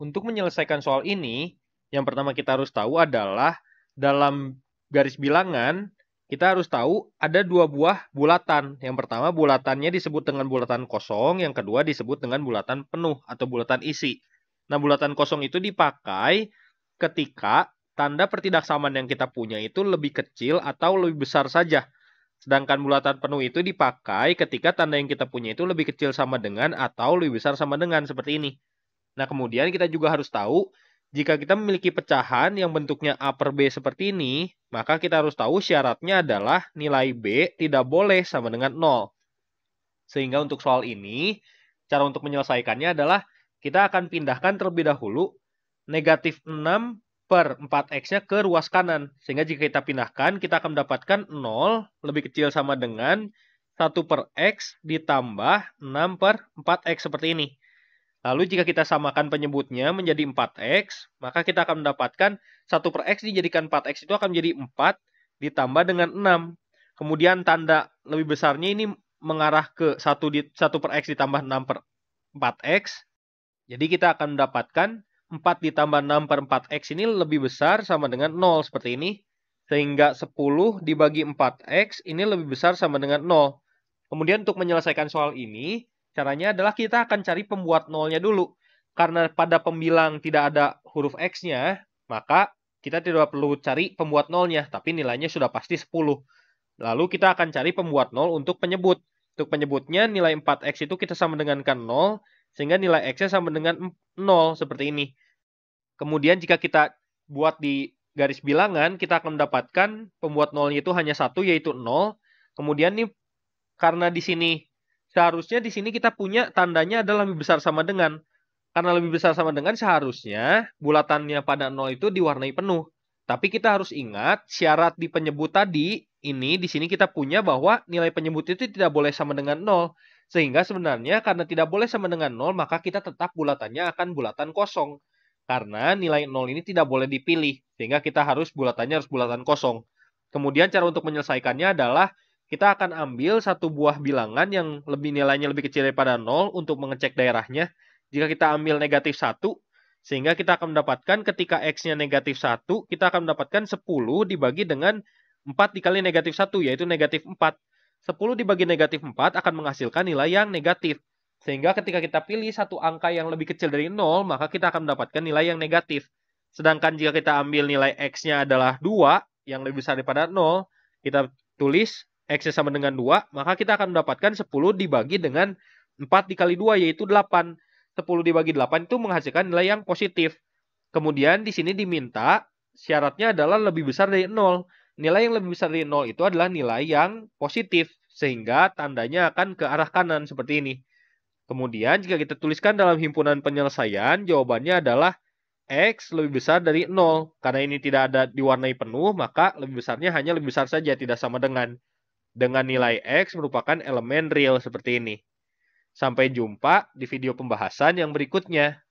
Untuk menyelesaikan soal ini, yang pertama kita harus tahu adalah dalam garis bilangan kita harus tahu ada dua buah bulatan. Yang pertama bulatannya disebut dengan bulatan kosong, yang kedua disebut dengan bulatan penuh atau bulatan isi. Nah, bulatan kosong itu dipakai ketika tanda pertidaksamaan yang kita punya itu lebih kecil atau lebih besar saja. Sedangkan bulatan penuh itu dipakai ketika tanda yang kita punya itu lebih kecil sama dengan atau lebih besar sama dengan seperti ini. Nah, kemudian kita juga harus tahu jika kita memiliki pecahan yang bentuknya A per B seperti ini, maka kita harus tahu syaratnya adalah nilai B tidak boleh sama dengan 0. Sehingga untuk soal ini, cara untuk menyelesaikannya adalah kita akan pindahkan terlebih dahulu negatif 6 per 4x-nya ke ruas kanan. Sehingga jika kita pindahkan, kita akan mendapatkan 0 lebih kecil sama dengan 1 per x ditambah 6 per 4x seperti ini. Lalu jika kita samakan penyebutnya menjadi 4X, maka kita akan mendapatkan 1 per X dijadikan 4X itu akan menjadi 4 ditambah dengan 6. Kemudian tanda lebih besarnya ini mengarah ke 1, di, 1 per X ditambah 6 per 4X. Jadi kita akan mendapatkan 4 ditambah 6 per 4X ini lebih besar sama dengan 0 seperti ini. Sehingga 10 dibagi 4X ini lebih besar sama dengan 0. Kemudian untuk menyelesaikan soal ini, Caranya adalah kita akan cari pembuat nolnya dulu. Karena pada pembilang tidak ada huruf X-nya, maka kita tidak perlu cari pembuat nolnya, tapi nilainya sudah pasti 10. Lalu kita akan cari pembuat nol untuk penyebut. Untuk penyebutnya nilai 4X itu kita sama dengankan 0, sehingga nilai X-nya sama dengan 0, seperti ini. Kemudian jika kita buat di garis bilangan, kita akan mendapatkan pembuat nolnya itu hanya satu, yaitu 0. Kemudian nih, karena di sini seharusnya di sini kita punya tandanya adalah lebih besar sama dengan. Karena lebih besar sama dengan seharusnya bulatannya pada 0 itu diwarnai penuh. Tapi kita harus ingat syarat di penyebut tadi ini di sini kita punya bahwa nilai penyebut itu tidak boleh sama dengan 0. Sehingga sebenarnya karena tidak boleh sama dengan 0 maka kita tetap bulatannya akan bulatan kosong. Karena nilai 0 ini tidak boleh dipilih. Sehingga kita harus bulatannya harus bulatan kosong. Kemudian cara untuk menyelesaikannya adalah kita akan ambil satu buah bilangan yang lebih nilainya lebih kecil daripada 0 untuk mengecek daerahnya. Jika kita ambil negatif 1, sehingga kita akan mendapatkan ketika x-nya negatif 1, kita akan mendapatkan 10 dibagi dengan 4 dikali negatif 1, yaitu negatif 4. 10 dibagi negatif 4 akan menghasilkan nilai yang negatif. Sehingga ketika kita pilih satu angka yang lebih kecil dari 0, maka kita akan mendapatkan nilai yang negatif. Sedangkan jika kita ambil nilai x-nya adalah 2, yang lebih besar daripada 0, kita tulis X sama dengan 2, maka kita akan mendapatkan 10 dibagi dengan 4 dikali 2, yaitu 8. 10 dibagi 8 itu menghasilkan nilai yang positif. Kemudian di sini diminta syaratnya adalah lebih besar dari 0. Nilai yang lebih besar dari 0 itu adalah nilai yang positif, sehingga tandanya akan ke arah kanan seperti ini. Kemudian jika kita tuliskan dalam himpunan penyelesaian, jawabannya adalah X lebih besar dari 0. Karena ini tidak ada diwarnai penuh, maka lebih besarnya hanya lebih besar saja, tidak sama dengan dengan nilai X merupakan elemen real seperti ini. Sampai jumpa di video pembahasan yang berikutnya.